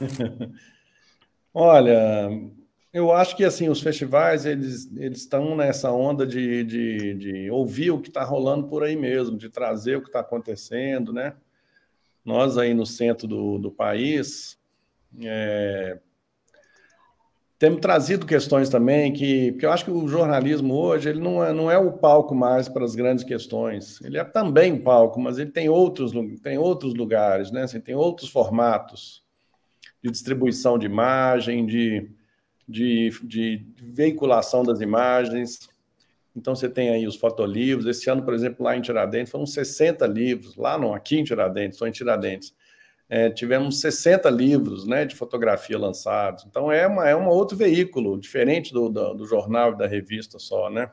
Olha, eu acho que assim os festivais eles eles estão nessa onda de, de, de ouvir o que está rolando por aí mesmo, de trazer o que está acontecendo, né? Nós aí no centro do, do país é, temos trazido questões também que, que eu acho que o jornalismo hoje ele não é, não é o palco mais para as grandes questões. Ele é também um palco, mas ele tem outros tem outros lugares, né? Assim, tem outros formatos de distribuição de imagem, de, de, de veiculação das imagens. Então, você tem aí os fotolivros. Esse ano, por exemplo, lá em Tiradentes, foram 60 livros. Lá não, aqui em Tiradentes, só em Tiradentes. É, tivemos 60 livros né, de fotografia lançados. Então, é, uma, é um outro veículo, diferente do, do, do jornal e da revista só, né?